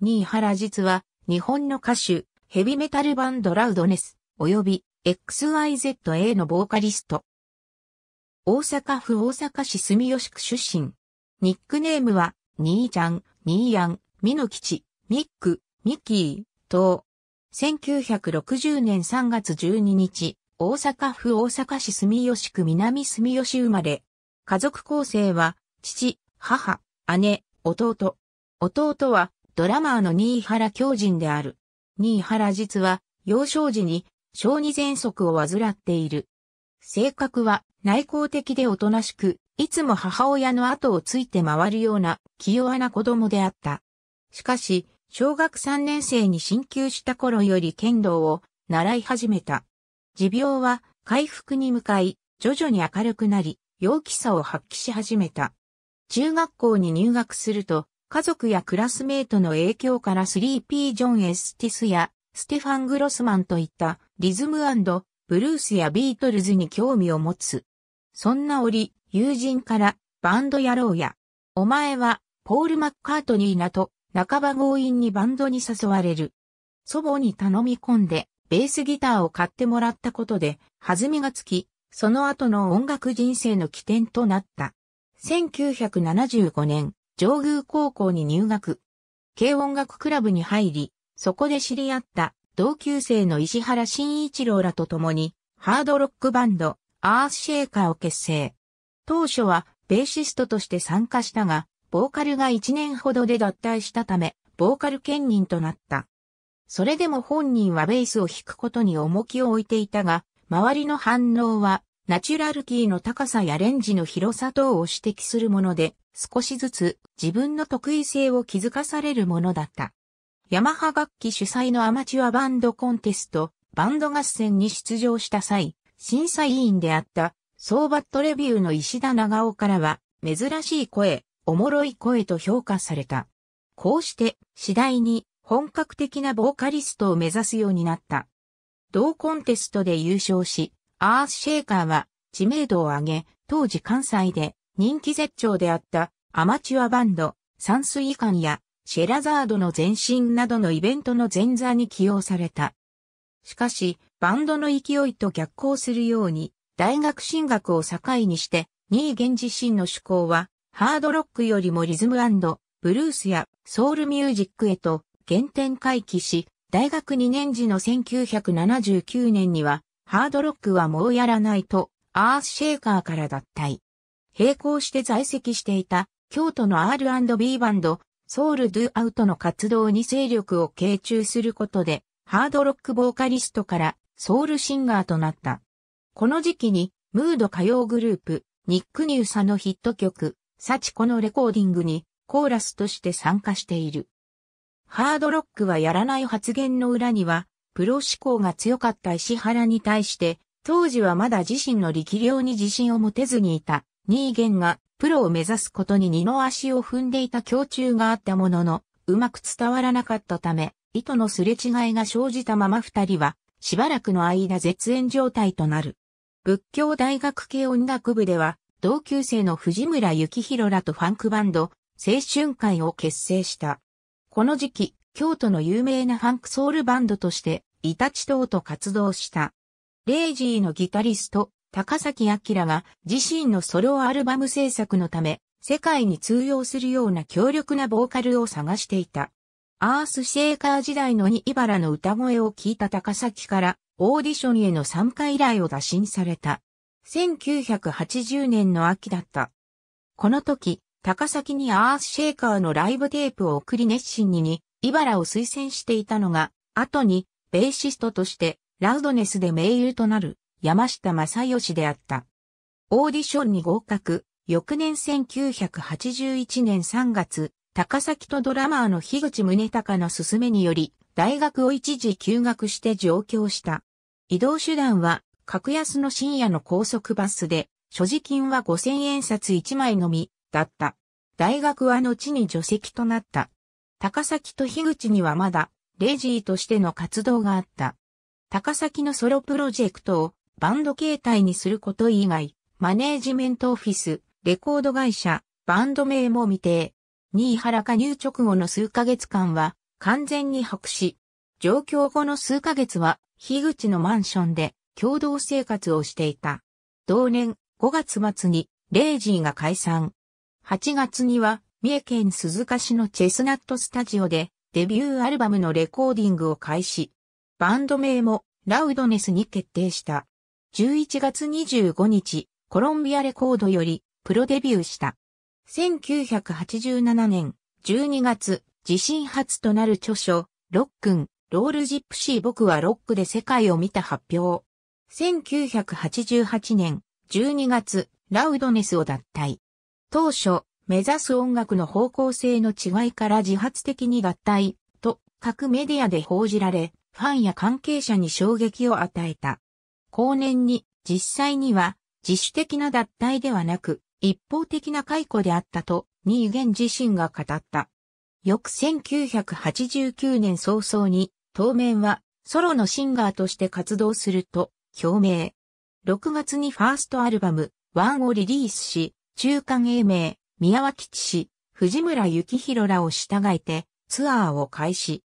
新原実は、日本の歌手、ヘビメタルバンドラウドネス、及び XYZA のボーカリスト。大阪府大阪市住吉区出身。ニックネームは、ニーちゃん、ニーヤン、ミノキチ、ミック、ミッキー、と、1960年3月12日、大阪府大阪市住吉区南住吉生まれ。家族構成は、父、母、姉、弟。弟は、ドラマーの新原狂人である。新原実は、幼少時に、小児喘息を患っている。性格は、内向的でおとなしく、いつも母親の後をついて回るような、器用な子供であった。しかし、小学3年生に進級した頃より剣道を習い始めた。持病は回復に向かい、徐々に明るくなり、陽気さを発揮し始めた。中学校に入学すると、家族やクラスメイトの影響からスリーピー・ジョン・エスティスやステファン・グロスマンといったリズムブルースやビートルズに興味を持つ。そんな折、友人からバンドやろうや、お前はポール・マッカートニーなと半ば強引にバンドに誘われる。祖母に頼み込んでベースギターを買ってもらったことで弾みがつき、その後の音楽人生の起点となった。1975年、上宮高校に入学。軽音楽クラブに入り、そこで知り合った同級生の石原慎一郎らと共に、ハードロックバンド、アースシェイカーを結成。当初は、ベーシストとして参加したが、ボーカルが1年ほどで脱退したため、ボーカル兼任となった。それでも本人はベースを弾くことに重きを置いていたが、周りの反応は、ナチュラルキーの高さやレンジの広さ等を指摘するもので、少しずつ自分の得意性を気づかされるものだった。ヤマハ楽器主催のアマチュアバンドコンテスト、バンド合戦に出場した際、審査委員であった、ソーバットレビューの石田長尾からは、珍しい声、おもろい声と評価された。こうして、次第に本格的なボーカリストを目指すようになった。同コンテストで優勝し、アースシェイカーは知名度を上げ、当時関西で人気絶頂であったアマチュアバンド、山水館やシェラザードの前身などのイベントの前座に起用された。しかし、バンドの勢いと逆行するように、大学進学を境にして、ニーゲン自身の趣向は、ハードロックよりもリズムブルースやソウルミュージックへと原点回帰し、大学2年時の1979年には、ハードロックはもうやらないと、アースシェーカーから脱退。並行して在籍していた京都の R&B バンド、ソウル・ドゥ・アウトの活動に勢力を傾注することで、ハードロックボーカリストからソウルシンガーとなった。この時期に、ムード歌謡グループ、ニック・ニューサのヒット曲、サチコのレコーディングに、コーラスとして参加している。ハードロックはやらない発言の裏には、プロ志向が強かった石原に対して、当時はまだ自身の力量に自信を持てずにいた、ニーゲンがプロを目指すことに二の足を踏んでいた胸中があったものの、うまく伝わらなかったため、意図のすれ違いが生じたまま二人は、しばらくの間絶縁状態となる。仏教大学系音楽部では、同級生の藤村幸宏らとファンクバンド、青春会を結成した。この時期、京都の有名なファンクソウルバンドとして、イタチ等と活動した。レイジーのギタリスト、高崎明が自身のソロアルバム制作のため、世界に通用するような強力なボーカルを探していた。アースシェイカー時代のイバラの歌声を聞いた高崎からオーディションへの参加依頼を打診された。1980年の秋だった。この時、高崎にアースシェイカーのライブテープを送り熱心にに、イバラを推薦していたのが、後に、ベーシストとして、ラウドネスで盟友となる、山下正義であった。オーディションに合格、翌年1981年3月、高崎とドラマーの樋口宗隆の勧めにより、大学を一時休学して上京した。移動手段は、格安の深夜の高速バスで、所持金は5000円札1枚のみ、だった。大学は後に除籍となった。高崎と樋口にはまだ、レジーとしての活動があった。高崎のソロプロジェクトをバンド形態にすること以外、マネージメントオフィス、レコード会社、バンド名も未定。新原加入直後の数ヶ月間は完全に白紙。上京後の数ヶ月は、樋口のマンションで共同生活をしていた。同年5月末にレイジーが解散。8月には三重県鈴鹿市のチェスナットスタジオでデビューアルバムのレコーディングを開始。バンド名もラウドネスに決定した。11月25日、コロンビアレコードよりプロデビューした。1987年12月、自身初となる著書、ロックン、ロールジップシー僕はロックで世界を見た発表。1988年12月、ラウドネスを脱退。当初、目指す音楽の方向性の違いから自発的に脱退と各メディアで報じられ、ファンや関係者に衝撃を与えた。後年に実際には自主的な脱退ではなく一方的な解雇であったとニーゲン自身が語った。翌1989年早々に当面はソロのシンガーとして活動すると表明。6月にファーストアルバムワンをリリースし、中間英名、宮脇知氏、藤村幸宏らを従えてツアーを開始。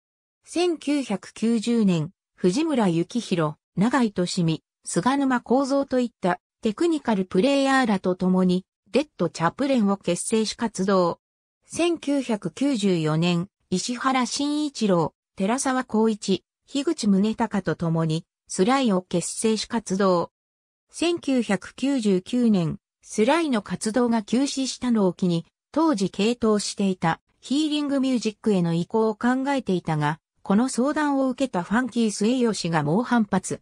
1990年、藤村幸宏、長井利美、菅沼構造といったテクニカルプレイヤーらと共に、デッド・チャプレンを結成し活動。1994年、石原慎一郎、寺沢光一、樋口宗隆と共に、スライを結成し活動。1999年、スライの活動が休止したのを機に、当時傾倒していたヒーリングミュージックへの移行を考えていたが、この相談を受けたファンキー末吉が猛反発。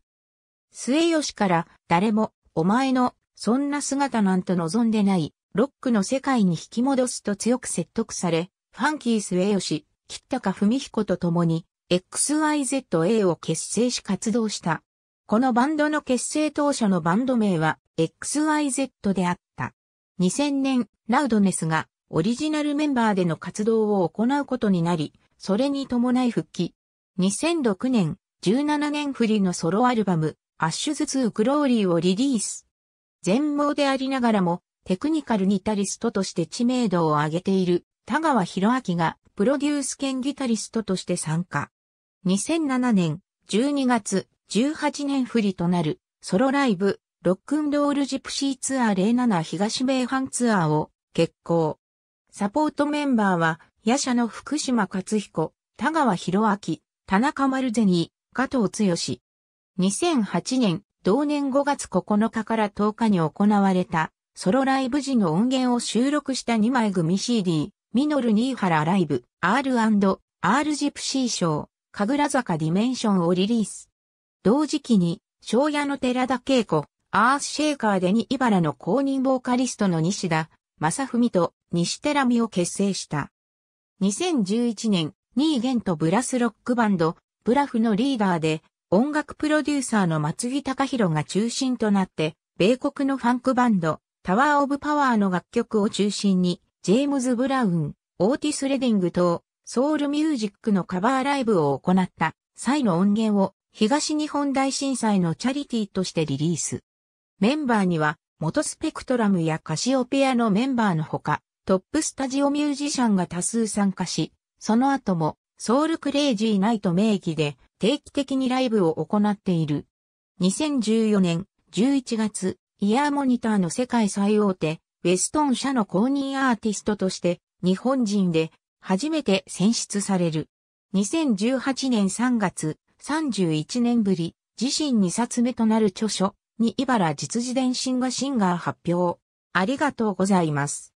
末吉から誰もお前のそんな姿なんて望んでないロックの世界に引き戻すと強く説得され、ファンキー末吉、吉高文彦と共に XYZA を結成し活動した。このバンドの結成当初のバンド名は XYZ であった。2000年、ラウドネスがオリジナルメンバーでの活動を行うことになり、それに伴い復帰。2006年、17年振りのソロアルバム、アッシュズ2グローリーをリリース。全盲でありながらも、テクニカルギタリストとして知名度を上げている田川博明がプロデュース兼ギタリストとして参加。2007年12月18年振りとなるソロライブロックンロールジプシーツアー07東米阪ツアーを決行。サポートメンバーは、夜舎の福島勝彦、田川博明、田中丸ゼニー、加藤剛、2008年、同年5月9日から10日に行われた、ソロライブ時の音源を収録した2枚組 CD、ミノルニーハラライブ、R&R ジプシーショー、神楽坂ディメンションをリリース。同時期に、庄屋の寺田恵子、アースシェーカーでに茨の公認ボーカリストの西田、正文と西寺美を結成した。2011年、ニーゲンとブラスロックバンド、ブラフのリーダーで、音楽プロデューサーの松木隆弘が中心となって、米国のファンクバンド、タワー・オブ・パワーの楽曲を中心に、ジェームズ・ブラウン、オーティス・レディング等、ソウルミュージックのカバーライブを行った際の音源を東日本大震災のチャリティとしてリリース。メンバーには元スペクトラムやカシオペアのメンバーのほかトップスタジオミュージシャンが多数参加し、その後もソウルクレイジーナイト名義で定期的にライブを行っている。2014年11月、イヤーモニターの世界最大手、ウェストン社の公認アーティストとして日本人で初めて選出される。2018年3月、31年ぶり、自身2冊目となる著書、に茨実時伝信がシンガー発表。ありがとうございます。